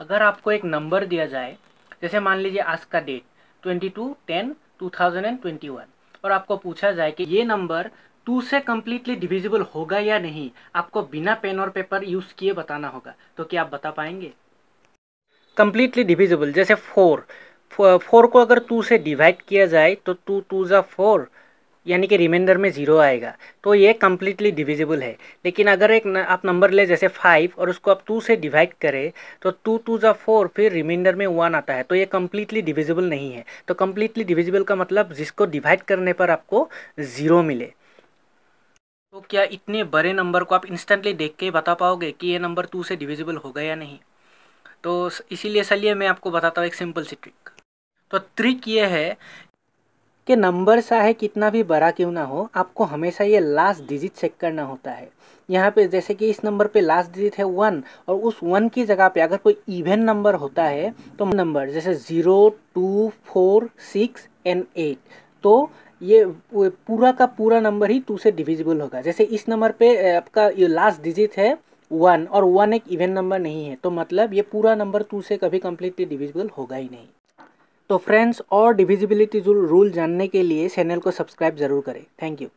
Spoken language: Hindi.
अगर आपको एक नंबर दिया जाए जैसे मान लीजिए आज का date twenty two ten two thousand and twenty one और आपको पूछा जाए कि ये नंबर टू से कम्प्लीटली डिविजिबल होगा या नहीं आपको बिना पेन और पेपर यूज़ किए बताना होगा तो क्या आप बता पाएंगे कम्प्लीटली डिविजिबल जैसे फोर फोर को अगर टू से डिवाइड किया जाए तो टू टू ज़ा फोर यानी कि रिमाइंडर में ज़ीरो आएगा तो ये कम्प्लीटली डिविजिबल है लेकिन अगर एक न, आप नंबर ले जैसे फाइव और उसको आप टू से डिवाइड करें तो टू टू जो फोर फिर रिमाइंडर में वन आता है तो ये कम्प्लीटली डिविजिबल नहीं है तो कम्प्लीटली डिविजिबल का मतलब जिसको डिवाइड करने पर आपको ज़ीरो मिले तो क्या इतने बड़े नंबर को आप इंस्टेंटली देख के बता पाओगे कि ये नंबर टू से डिविजिबल होगा या नहीं तो इसीलिए चलिए मैं आपको बताता हूँ एक सिंपल सी ट्रिक तो ट्रिक ये है कि नंबर चाहे कितना भी बड़ा क्यों ना हो आपको हमेशा ये लास्ट डिजिट चेक करना होता है यहाँ पे जैसे कि इस नंबर पे लास्ट डिजिट है वन और उस वन की जगह पे अगर कोई इवेन नंबर होता है तो नंबर जैसे zero two four six and eight तो ये पूरा का पूरा नंबर ही टू से डिविजिबल होगा जैसे इस नंबर पे आपका ये लास्ट डिजिट है वन और वन एक इवेंट नंबर नहीं है तो मतलब ये पूरा नंबर टू से कभी कम्प्लीटली डिविजिबल होगा ही नहीं तो फ्रेंड्स और डिविजिबिलिटी रूल जानने के लिए चैनल को सब्सक्राइब ज़रूर करें थैंक यू